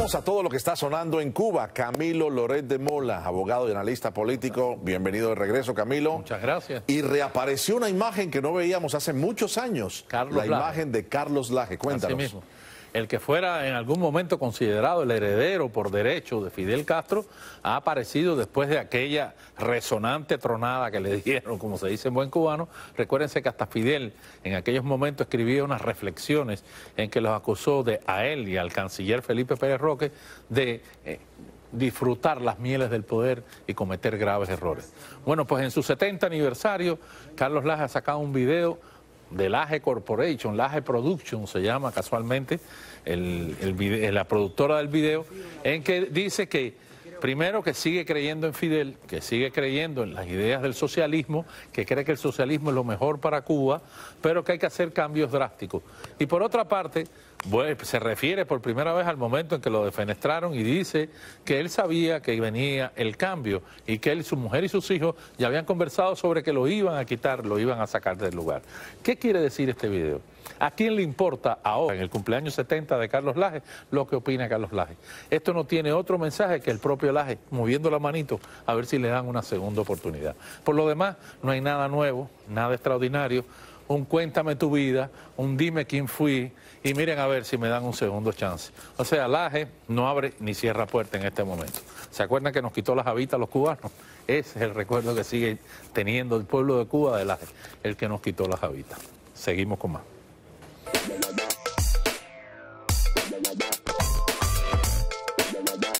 Vamos a todo lo que está sonando en Cuba. Camilo Loret de Mola, abogado y analista político. Bienvenido de regreso, Camilo. Muchas gracias. Y reapareció una imagen que no veíamos hace muchos años. la imagen de Carlos Laje. Cuéntanos. mismo el que fuera en algún momento considerado el heredero por derecho de Fidel Castro, ha aparecido después de aquella resonante tronada que le dieron, como se dice en buen cubano. Recuérdense que hasta Fidel en aquellos momentos escribía unas reflexiones en que los acusó de a él y al canciller Felipe Pérez Roque de... Eh, disfrutar las mieles del poder y cometer graves errores. Bueno, pues en su 70 aniversario, Carlos Laja ha sacado un video del AGE Corporation, la AGE Production se llama casualmente, eh, la productora del video, en que dice que primero que sigue creyendo en Fidel, que sigue creyendo en las ideas del socialismo, que cree que el socialismo es lo mejor para Cuba, pero que hay que hacer cambios drásticos. Y por otra parte, bueno, se refiere por primera vez al momento en que lo defenestraron y dice que él sabía que venía el cambio y que él, su mujer y sus hijos ya habían conversado sobre que lo iban a quitar, lo iban a sacar del lugar. ¿Qué quiere decir este video? ¿A quién le importa ahora, en el cumpleaños 70 de Carlos Laje, lo que opina Carlos Laje? Esto no tiene otro mensaje que el propio Laje, moviendo la manito, a ver si le dan una segunda oportunidad. Por lo demás, no hay nada nuevo, nada extraordinario un cuéntame tu vida, un dime quién fui y miren a ver si me dan un segundo chance. O sea, Laje no abre ni cierra puerta en este momento. ¿Se acuerdan que nos quitó las habitas los cubanos? Ese es el recuerdo que sigue teniendo el pueblo de Cuba de Laje, el que nos quitó las habitas. Seguimos con más.